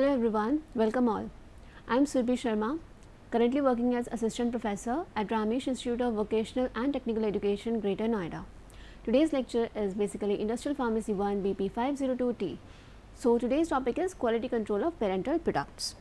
Hello everyone, welcome all. I am Surbhi Sharma, currently working as Assistant Professor at Ramesh Institute of Vocational and Technical Education, Greater Noida. Today's lecture is basically Industrial Pharmacy 1 BP502T. So today's topic is Quality Control of Parental Products.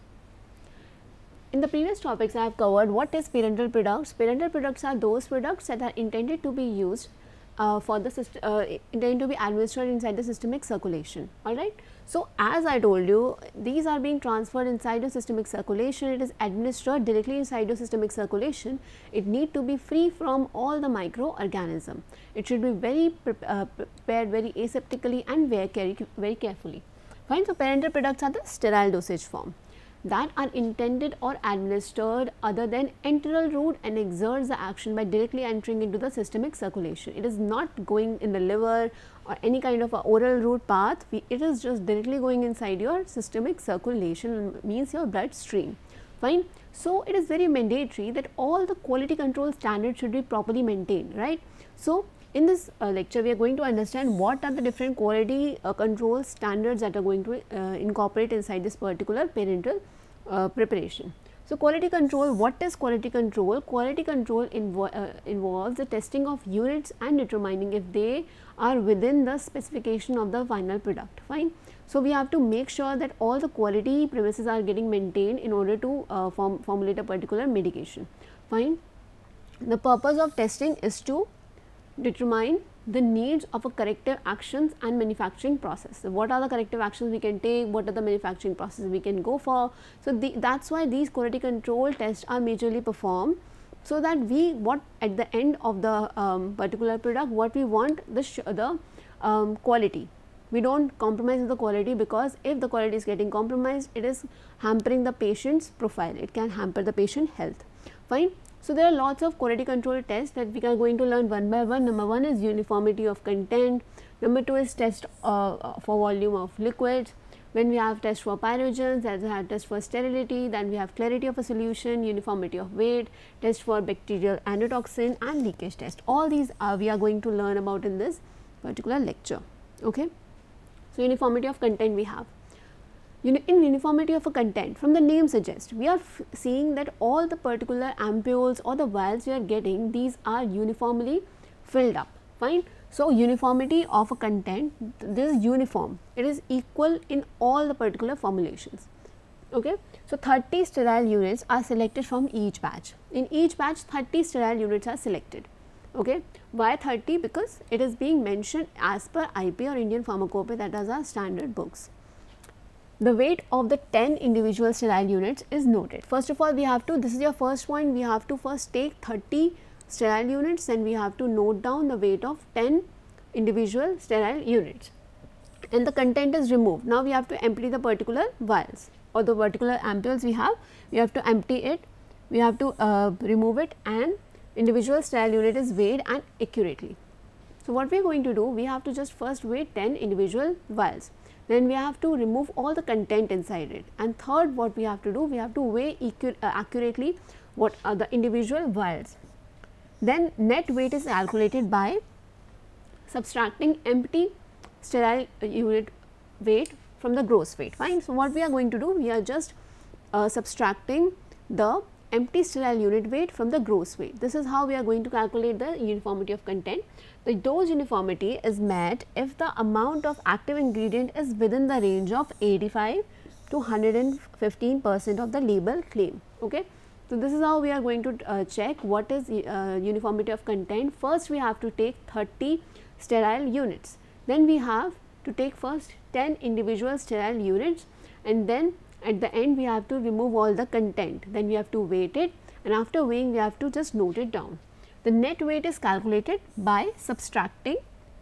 In the previous topics I have covered what is parental products. Parental products are those products that are intended to be used uh, for the system, uh, going to be administered inside the systemic circulation, alright. So, as I told you, these are being transferred inside your systemic circulation, it is administered directly inside your systemic circulation, it need to be free from all the microorganism. It should be very pre uh, prepared very aseptically and very, very carefully. Fine, so parental products are the sterile dosage form that are intended or administered other than enteral route and exerts the action by directly entering into the systemic circulation. It is not going in the liver or any kind of oral route path, we, it is just directly going inside your systemic circulation means your blood stream. Fine. So, it is very mandatory that all the quality control standards should be properly maintained, right. So, in this uh, lecture, we are going to understand what are the different quality uh, control standards that are going to uh, incorporate inside this particular parental uh, preparation. So, quality control, what is quality control? Quality control invo uh, involves the testing of units and determining if they are within the specification of the final product, fine. So, we have to make sure that all the quality premises are getting maintained in order to uh, form formulate a particular medication, fine. The purpose of testing is to determine the needs of a corrective actions and manufacturing process. So, what are the corrective actions we can take, what are the manufacturing processes we can go for. So, that is why these quality control tests are majorly performed. So, that we what at the end of the um, particular product what we want the, the um, quality. We do not compromise the quality because if the quality is getting compromised it is hampering the patient's profile, it can hamper the patient health. Fine. So, there are lots of quality control tests that we are going to learn one by one. Number one is uniformity of content, number two is test uh, uh for volume of liquids, when we have test for pyrogens, then we have test for sterility, then we have clarity of a solution, uniformity of weight, test for bacterial endotoxin, and leakage test. All these are we are going to learn about in this particular lecture. Okay? So, uniformity of content we have know, in uniformity of a content from the name suggest, we are seeing that all the particular ampules or the vials we are getting these are uniformly filled up fine so uniformity of a content this is uniform it is equal in all the particular formulations okay so 30 sterile units are selected from each batch in each batch 30 sterile units are selected okay why 30 because it is being mentioned as per ip or indian pharmacopoeia that is our standard books the weight of the 10 individual sterile units is noted. First of all, we have to, this is your first point, we have to first take 30 sterile units and we have to note down the weight of 10 individual sterile units and the content is removed. Now, we have to empty the particular vials or the particular ampules we have, we have to empty it, we have to uh, remove it and individual sterile unit is weighed and accurately. So, what we are going to do, we have to just first weigh 10 individual vials then we have to remove all the content inside it. And third what we have to do, we have to weigh uh, accurately what are the individual vials. Then net weight is calculated by subtracting empty sterile uh, unit weight from the gross weight fine. So, what we are going to do? We are just uh, subtracting the empty sterile unit weight from the gross weight. This is how we are going to calculate the uniformity of content. The dose uniformity is met if the amount of active ingredient is within the range of 85 to 115 percent of the label claim. Okay. So, this is how we are going to uh, check what is uh, uniformity of content. First, we have to take 30 sterile units. Then we have to take first 10 individual sterile units and then at the end we have to remove all the content, then we have to weight it and after weighing we have to just note it down. The net weight is calculated by subtracting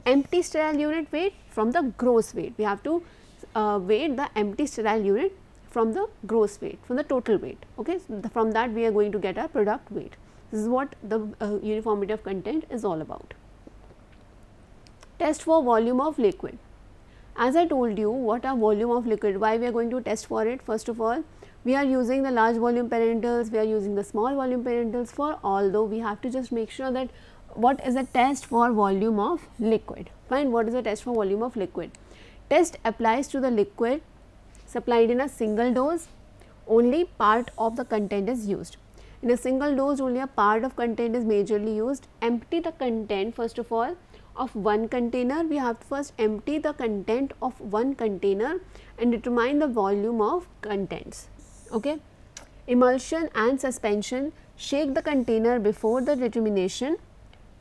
empty sterile unit weight from the gross weight. We have to uh, weight the empty sterile unit from the gross weight, from the total weight. Okay, so the, From that we are going to get our product weight. This is what the uh, uniformity of content is all about. Test for volume of liquid. As I told you what are volume of liquid, why we are going to test for it first of all we are using the large volume parentals, we are using the small volume parentals for although we have to just make sure that what is a test for volume of liquid, fine what is a test for volume of liquid. Test applies to the liquid supplied in a single dose only part of the content is used. In a single dose only a part of content is majorly used, empty the content first of all of one container, we have to first empty the content of one container and determine the volume of contents. Okay. Emulsion and suspension, shake the container before the determination.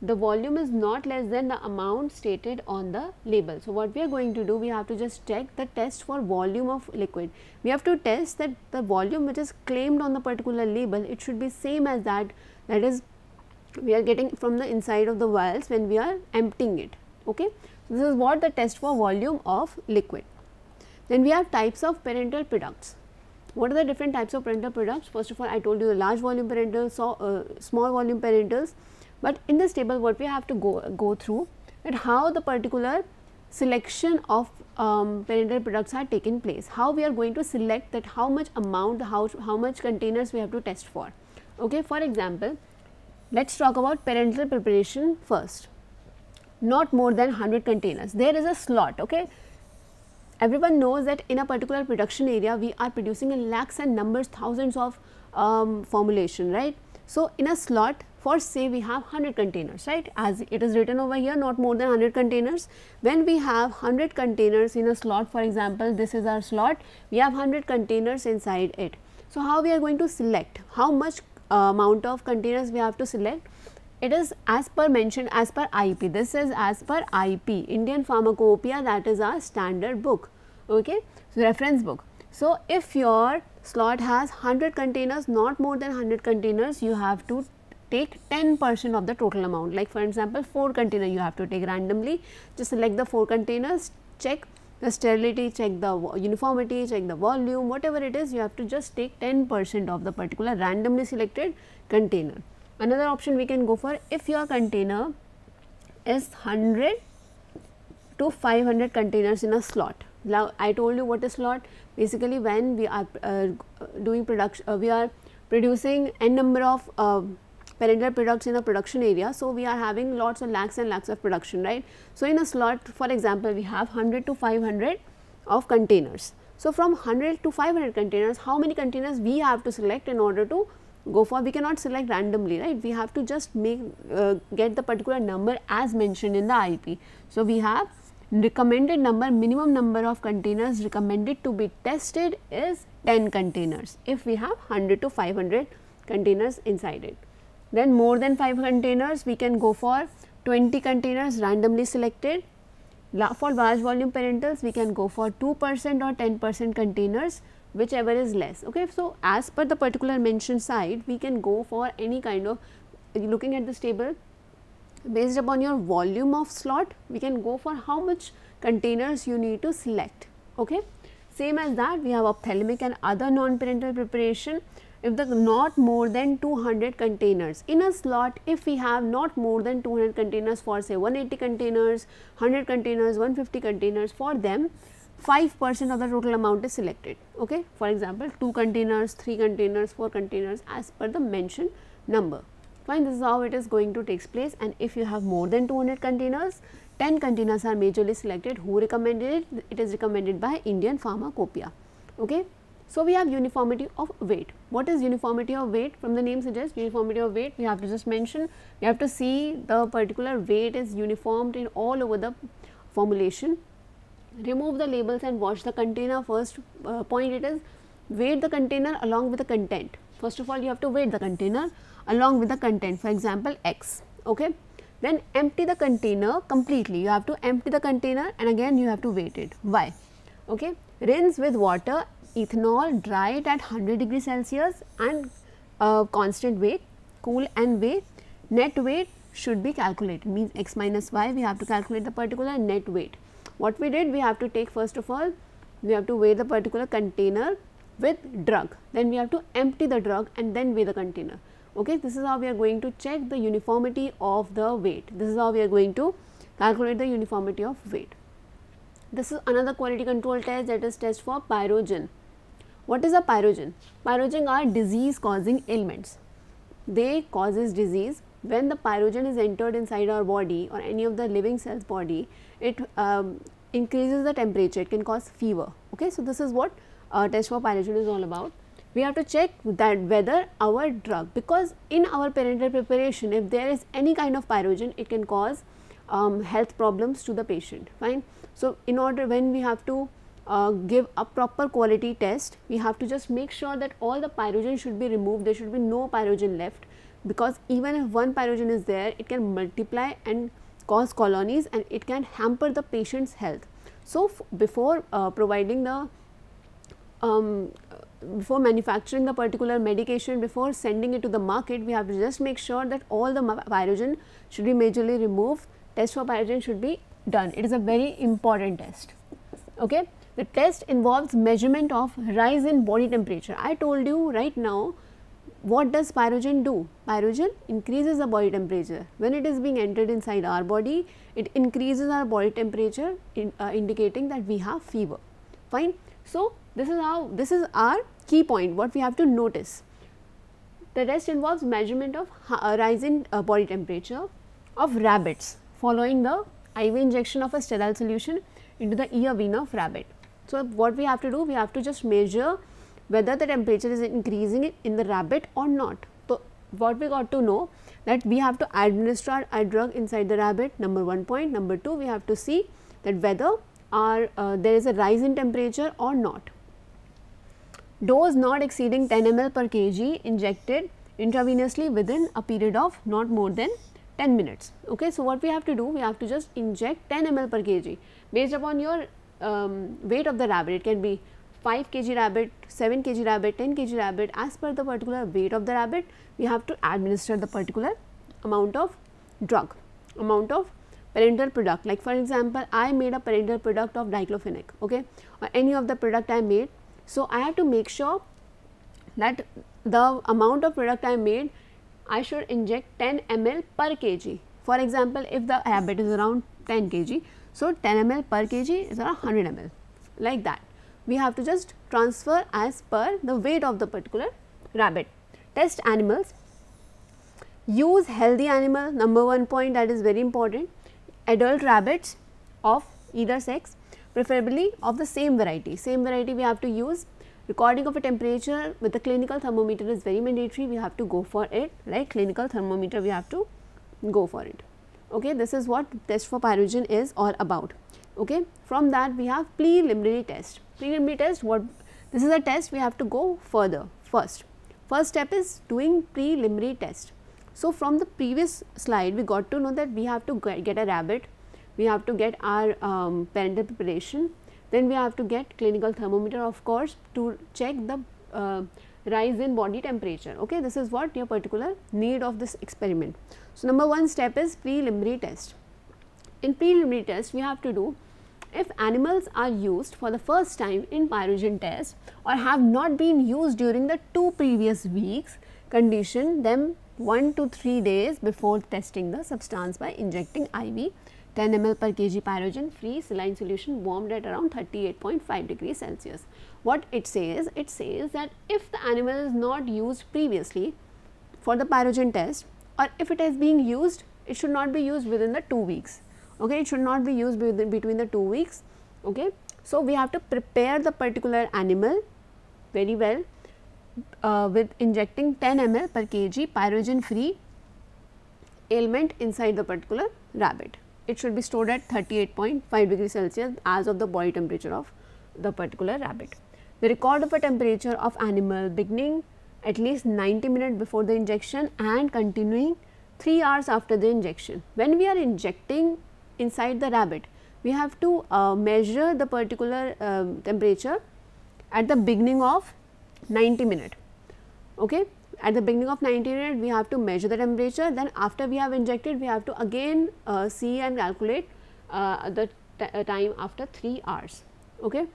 The volume is not less than the amount stated on the label. So, what we are going to do, we have to just check the test for volume of liquid. We have to test that the volume which is claimed on the particular label, it should be same as that that is we are getting from the inside of the vials when we are emptying it. Okay. This is what the test for volume of liquid. Then we have types of parental products. What are the different types of parental products? First of all, I told you the large volume parentals, so, uh, small volume parentals. But in this table, what we have to go, go through that how the particular selection of um, parental products are taken place, how we are going to select that how much amount, how, how much containers we have to test for. Okay, for example, let us talk about parental preparation first, not more than 100 containers. There is a slot, okay. Everyone knows that in a particular production area, we are producing in lakhs and numbers, thousands of um, formulation, right. So, in a slot for say we have 100 containers, right, as it is written over here not more than 100 containers. When we have 100 containers in a slot for example, this is our slot, we have 100 containers inside it. So, how we are going to select how much uh, amount of containers we have to select it is as per mentioned as per I P. This is as per I P. Indian Pharmacopoeia that is our standard book, okay, so reference book. So, if your slot has 100 containers, not more than 100 containers, you have to take 10 percent of the total amount. Like for example, 4 container you have to take randomly, just select the 4 containers, check the sterility, check the uniformity, check the volume, whatever it is you have to just take 10 percent of the particular randomly selected container. Another option we can go for if your container is 100 to 500 containers in a slot. Now, I told you what is slot basically when we are uh, doing production, uh, we are producing n number of uh, perennial products in a production area. So, we are having lots and lakhs and lakhs of production, right. So, in a slot for example, we have 100 to 500 of containers. So, from 100 to 500 containers, how many containers we have to select in order to go for we cannot select randomly right we have to just make uh, get the particular number as mentioned in the IP. So, we have recommended number minimum number of containers recommended to be tested is 10 containers if we have 100 to 500 containers inside it. Then more than 5 containers we can go for 20 containers randomly selected. For large volume parentals we can go for 2 percent or 10 percent containers whichever is less. Okay, So, as per the particular mentioned site we can go for any kind of looking at this table based upon your volume of slot we can go for how much containers you need to select. Okay. Same as that we have ophthalmic and other non-parental preparation if the not more than 200 containers in a slot if we have not more than 200 containers for say 180 containers 100 containers 150 containers for them 5 percent of the total amount is selected okay for example 2 containers 3 containers 4 containers as per the mentioned number fine this is how it is going to take place and if you have more than 200 containers 10 containers are majorly selected who recommended it, it is recommended by Indian pharmacopoeia okay so, we have uniformity of weight. What is uniformity of weight? From the name suggests uniformity of weight, we have to just mention, we have to see the particular weight is uniformed in all over the formulation. Remove the labels and wash the container. First uh, point it is weight the container along with the content. First of all, you have to weight the container along with the content, for example, X. Okay? Then empty the container completely. You have to empty the container and again you have to weight it. Why? Okay? Rinse with water ethanol dried at 100 degree Celsius and uh, constant weight, cool and weigh, net weight should be calculated means x minus y we have to calculate the particular net weight. What we did we have to take first of all we have to weigh the particular container with drug then we have to empty the drug and then weigh the container. Okay, this is how we are going to check the uniformity of the weight. This is how we are going to calculate the uniformity of weight. This is another quality control test that is test for pyrogen. What is a pyrogen? Pyrogen are disease causing ailments. They causes disease when the pyrogen is entered inside our body or any of the living cell's body, it um, increases the temperature, it can cause fever. Okay, so this is what uh, test for pyrogen is all about. We have to check that whether our drug, because in our parental preparation, if there is any kind of pyrogen, it can cause um, health problems to the patient, fine. So, in order when we have to uh, give a proper quality test, we have to just make sure that all the pyrogen should be removed, there should be no pyrogen left because even if one pyrogen is there, it can multiply and cause colonies and it can hamper the patient's health. So, before uh, providing the um, before manufacturing the particular medication, before sending it to the market, we have to just make sure that all the pyrogen should be majorly removed, test for pyrogen should be done. It is a very important test. Okay. The test involves measurement of rise in body temperature. I told you right now what does pyrogen do? Pyrogen increases the body temperature. When it is being entered inside our body, it increases our body temperature in, uh, indicating that we have fever. Fine. So, this is how this is our key point what we have to notice. The test involves measurement of uh, rise in uh, body temperature of rabbits following the IV injection of a sterile solution into the ear vein of rabbit. So, what we have to do, we have to just measure whether the temperature is increasing in the rabbit or not. So, what we got to know that we have to administer our drug inside the rabbit number one point. Number two, we have to see that whether our, uh, there is a rise in temperature or not. Dose not exceeding 10 ml per kg injected intravenously within a period of not more than 10 minutes. Okay, so what we have to do, we have to just inject 10 ml per kg. Based upon your um, weight of the rabbit. It can be 5 kg rabbit, 7 kg rabbit, 10 kg rabbit as per the particular weight of the rabbit we have to administer the particular amount of drug, amount of parental product like for example I made a parental product of diclofenac okay or any of the product I made. So, I have to make sure that the amount of product I made I should inject 10 ml per kg. For example, if the rabbit is around 10 kg, so, 10 ml per kg is around 100 ml like that. We have to just transfer as per the weight of the particular rabbit. Test animals, use healthy animal number one point that is very important, adult rabbits of either sex preferably of the same variety, same variety we have to use recording of a temperature with a clinical thermometer is very mandatory we have to go for it right clinical thermometer we have to go for it okay this is what test for pyrogen is all about okay from that we have preliminary test preliminary test what this is a test we have to go further first first step is doing preliminary test so from the previous slide we got to know that we have to get a rabbit we have to get our um, parental preparation then we have to get clinical thermometer of course to check the uh, rise in body temperature okay this is what your particular need of this experiment so, number one step is preliminary test. In preliminary test, we have to do if animals are used for the first time in pyrogen test or have not been used during the two previous weeks, condition them 1 to 3 days before testing the substance by injecting IV 10 ml per kg pyrogen free saline solution warmed at around 38.5 degrees Celsius. What it says? It says that if the animal is not used previously for the pyrogen test, or if it is being used it should not be used within the 2 weeks okay it should not be used within, between the 2 weeks okay so we have to prepare the particular animal very well uh, with injecting 10 ml per kg pyrogen free ailment inside the particular rabbit it should be stored at 38.5 degrees celsius as of the body temperature of the particular rabbit the record of a temperature of animal beginning at least 90 minutes before the injection and continuing 3 hours after the injection. When we are injecting inside the rabbit, we have to uh, measure the particular uh, temperature at the beginning of 90 minute. Okay? At the beginning of 90 minute, we have to measure the temperature. Then after we have injected, we have to again uh, see and calculate uh, the uh, time after 3 hours. Okay?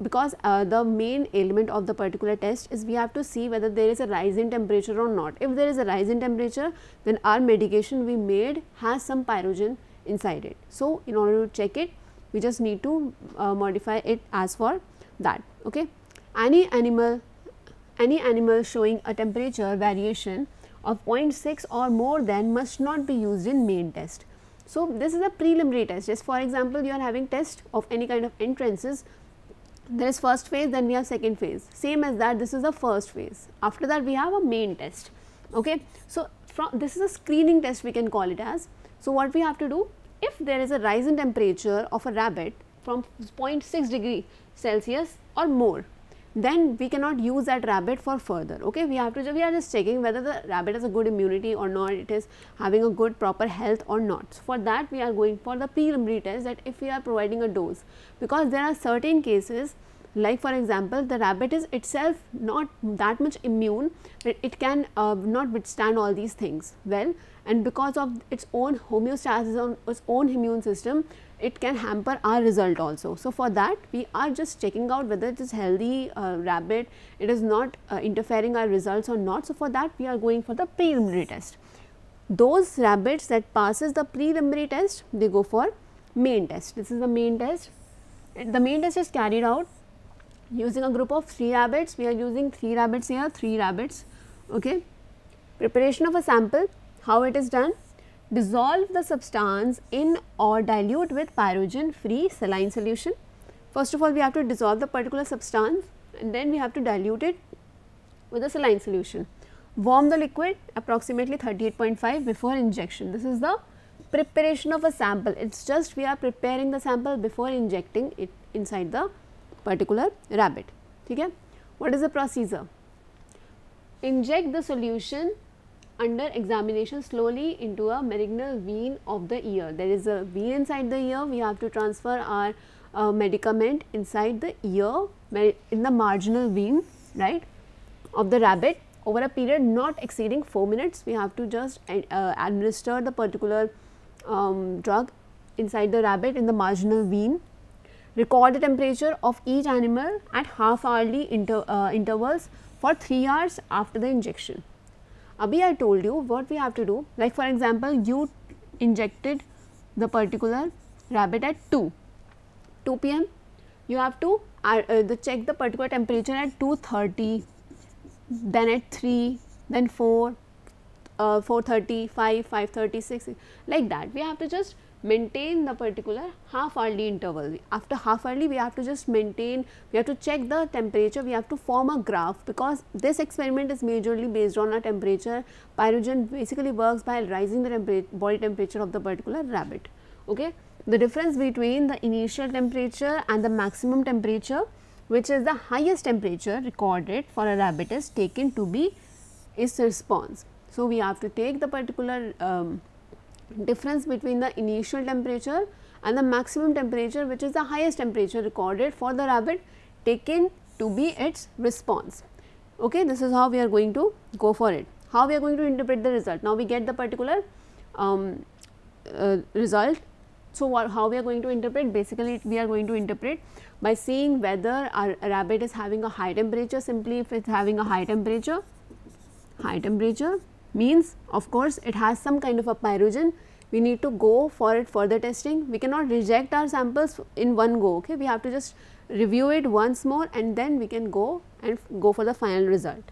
because uh, the main element of the particular test is we have to see whether there is a rise in temperature or not. If there is a rise in temperature then our medication we made has some pyrogen inside it. So, in order to check it we just need to uh, modify it as for that. Okay. Any animal any animal showing a temperature variation of 0.6 or more than must not be used in main test. So, this is a preliminary test just for example, you are having test of any kind of entrances there is first phase then we have second phase same as that this is the first phase after that we have a main test okay so from this is a screening test we can call it as so what we have to do if there is a rise in temperature of a rabbit from 0.6 degree celsius or more then we cannot use that rabbit for further okay we have to we are just checking whether the rabbit has a good immunity or not it is having a good proper health or not so for that we are going for the preliminary test that if we are providing a dose because there are certain cases like for example the rabbit is itself not that much immune it, it can uh, not withstand all these things well and because of its own homeostasis on its own immune system it can hamper our result also. So, for that we are just checking out whether it is healthy uh, rabbit, it is not uh, interfering our results or not. So, for that we are going for the preliminary test. Those rabbits that passes the preliminary test they go for main test. This is the main test. The main test is carried out using a group of 3 rabbits. We are using 3 rabbits here, 3 rabbits. Okay. Preparation of a sample, how it is done? dissolve the substance in or dilute with pyrogen free saline solution. First of all we have to dissolve the particular substance and then we have to dilute it with a saline solution. Warm the liquid approximately 38.5 before injection. This is the preparation of a sample. It is just we are preparing the sample before injecting it inside the particular rabbit. Okay? What is the procedure? Inject the solution under examination slowly into a marginal vein of the ear. There is a vein inside the ear, we have to transfer our uh, medicament inside the ear in the marginal vein right of the rabbit over a period not exceeding 4 minutes we have to just uh, administer the particular um, drug inside the rabbit in the marginal vein record the temperature of each animal at half hourly inter, uh, intervals for 3 hours after the injection. Abhi I told you what we have to do like for example you injected the particular rabbit at 2, 2 pm you have to uh, uh, check the particular temperature at 2.30 then at 3 then 4 uh, 4.30 5 5.30 6 like that we have to just maintain the particular half hourly interval. After half hourly we have to just maintain, we have to check the temperature, we have to form a graph because this experiment is majorly based on a temperature. Pyrogen basically works by rising the temperature, body temperature of the particular rabbit. Okay. The difference between the initial temperature and the maximum temperature which is the highest temperature recorded for a rabbit is taken to be its response. So, we have to take the particular um, difference between the initial temperature and the maximum temperature which is the highest temperature recorded for the rabbit taken to be its response. Okay, this is how we are going to go for it. How we are going to interpret the result? Now, we get the particular um, uh, result. So, how we are going to interpret? Basically, we are going to interpret by seeing whether our rabbit is having a high temperature simply if it is having a high temperature, high temperature means of course it has some kind of a pyrogen we need to go for it further testing we cannot reject our samples in one go okay we have to just review it once more and then we can go and go for the final result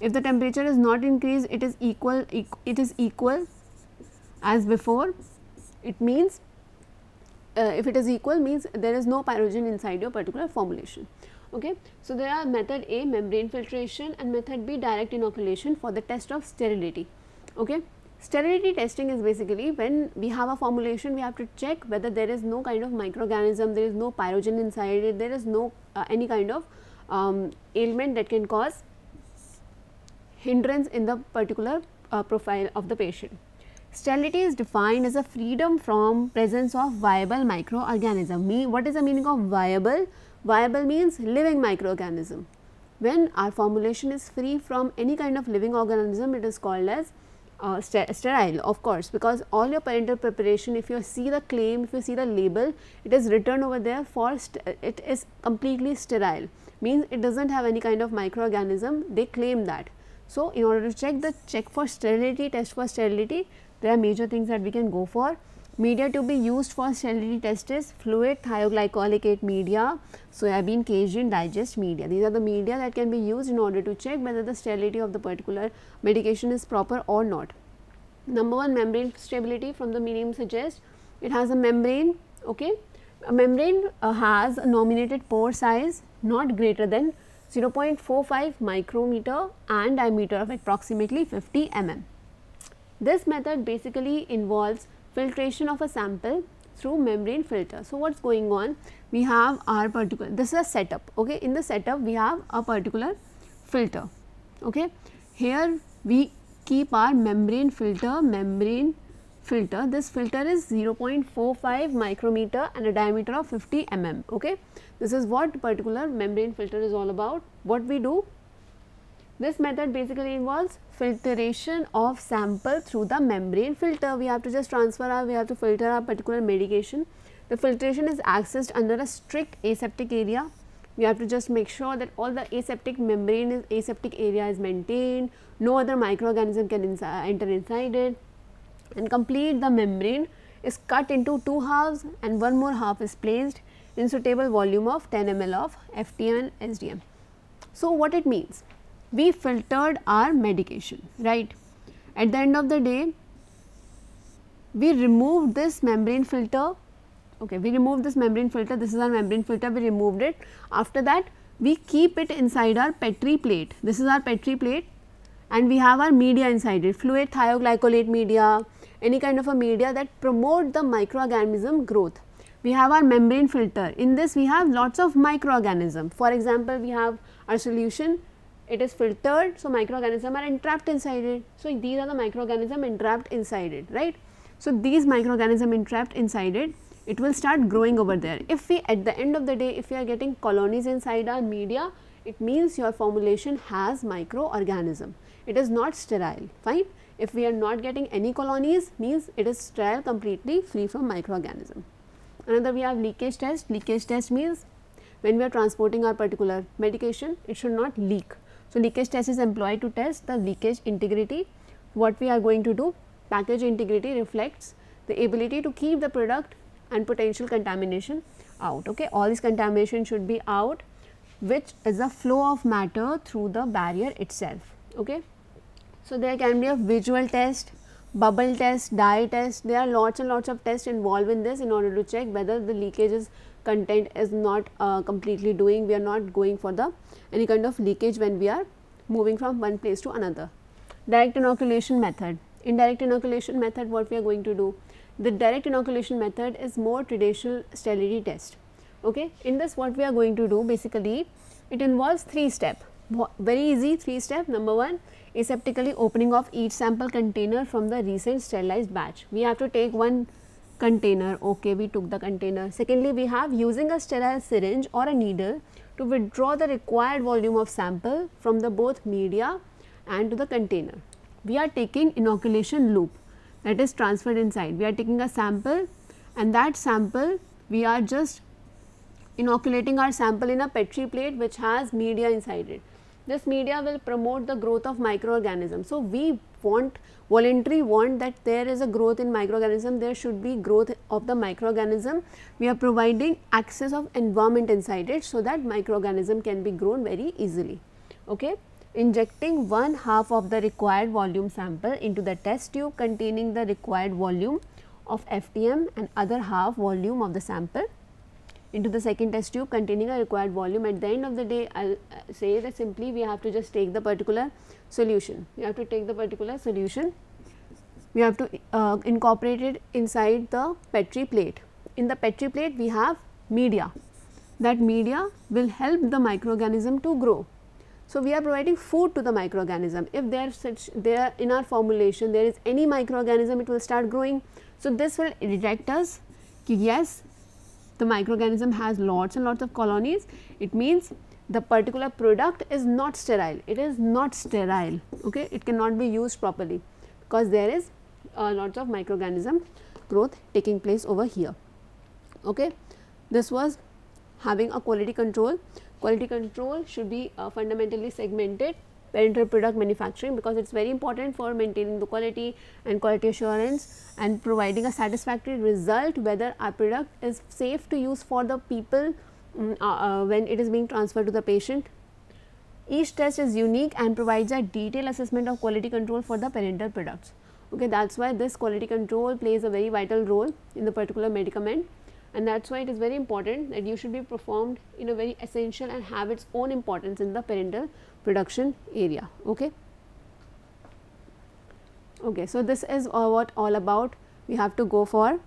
if the temperature is not increased it is equal e it is equal as before it means uh, if it is equal means there is no pyrogen inside your particular formulation Okay. So, there are method A membrane filtration and method B direct inoculation for the test of sterility. Okay. Sterility testing is basically when we have a formulation we have to check whether there is no kind of microorganism, there is no pyrogen inside it, there is no uh, any kind of um, ailment that can cause hindrance in the particular uh, profile of the patient. Sterility is defined as a freedom from presence of viable microorganism. Me, what is the meaning of viable Viable means living microorganism. When our formulation is free from any kind of living organism, it is called as uh, ster sterile of course because all your parental preparation if you see the claim if you see the label it is written over there for it is completely sterile means it does not have any kind of microorganism they claim that. So, in order to check the check for sterility test for sterility there are major things that we can go for Media to be used for sterility test is fluid, thioglycolicate media, soybean, caged and digest media. These are the media that can be used in order to check whether the sterility of the particular medication is proper or not. Number one membrane stability from the medium suggests it has a membrane, okay. A membrane uh, has a nominated pore size not greater than 0.45 micrometer and diameter of approximately 50 mm. This method basically involves filtration of a sample through membrane filter. So, what is going on? We have our particular, this is a setup, okay. In the setup, we have a particular filter, okay. Here we keep our membrane filter, membrane filter. This filter is 0.45 micrometer and a diameter of 50 mm, okay. This is what particular membrane filter is all about. What we do? This method basically involves filtration of sample through the membrane filter. We have to just transfer our, we have to filter our particular medication. The filtration is accessed under a strict aseptic area. We have to just make sure that all the aseptic membrane, is, aseptic area is maintained, no other microorganism can insi enter inside it and complete the membrane is cut into two halves and one more half is placed in suitable volume of 10 ml of FTM and SDM. So, what it means? we filtered our medication, right. At the end of the day, we removed this membrane filter, okay, we removed this membrane filter, this is our membrane filter, we removed it. After that, we keep it inside our Petri plate, this is our Petri plate and we have our media inside it, fluid thioglycolate media, any kind of a media that promote the microorganism growth. We have our membrane filter, in this we have lots of microorganism, for example, we have our solution it is filtered, so microorganisms are entrapped inside it. So, these are the microorganisms entrapped inside it, right. So, these microorganisms entrapped inside it, it will start growing over there. If we at the end of the day, if we are getting colonies inside our media, it means your formulation has microorganism. It is not sterile, fine. If we are not getting any colonies, means it is sterile completely free from microorganism. Another we have leakage test. Leakage test means when we are transporting our particular medication, it should not leak. So, leakage test is employed to test the leakage integrity. What we are going to do? Package integrity reflects the ability to keep the product and potential contamination out. Okay, All this contamination should be out which is a flow of matter through the barrier itself. Okay. So, there can be a visual test, bubble test, dye test, there are lots and lots of tests involved in this in order to check whether the leakage is content is not uh, completely doing we are not going for the any kind of leakage when we are moving from one place to another. Direct inoculation method. In direct inoculation method what we are going to do? The direct inoculation method is more traditional sterility test. Okay. In this what we are going to do basically it involves three step very easy three step number one aseptically opening of each sample container from the recent sterilized batch. We have to take one container okay we took the container secondly we have using a sterile syringe or a needle to withdraw the required volume of sample from the both media and to the container we are taking inoculation loop that is transferred inside we are taking a sample and that sample we are just inoculating our sample in a petri plate which has media inside it this media will promote the growth of microorganisms so we want voluntary want that there is a growth in microorganism, there should be growth of the microorganism. We are providing access of environment inside it so that microorganism can be grown very easily. Okay. Injecting one half of the required volume sample into the test tube containing the required volume of FTM and other half volume of the sample into the second test tube containing a required volume. At the end of the day, I will uh, say that simply we have to just take the particular solution. We have to take the particular solution. We have to uh, incorporate it inside the Petri plate. In the Petri plate, we have media. That media will help the microorganism to grow. So, we are providing food to the microorganism. If there such there in our formulation there is any microorganism, it will start growing. So, this will detect us yes the microorganism has lots and lots of colonies, it means the particular product is not sterile, it is not sterile, okay? it cannot be used properly because there is lots of microorganism growth taking place over here. Okay? This was having a quality control, quality control should be uh, fundamentally segmented Parenteral product manufacturing because it is very important for maintaining the quality and quality assurance and providing a satisfactory result whether our product is safe to use for the people um, uh, uh, when it is being transferred to the patient. Each test is unique and provides a detailed assessment of quality control for the parental products. Okay, that is why this quality control plays a very vital role in the particular medicament and that is why it is very important that you should be performed in a very essential and have its own importance in the parental production area. Okay. Okay, so this is uh, what all about we have to go for.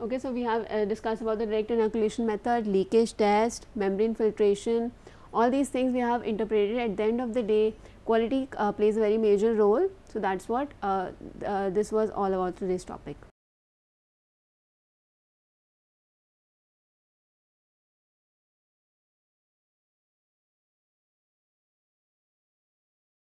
Okay, so we have uh, discussed about the direct inoculation method, leakage test, membrane filtration, all these things we have interpreted at the end of the day quality uh, plays a very major role. So, that is what uh, uh, this was all about today's topic.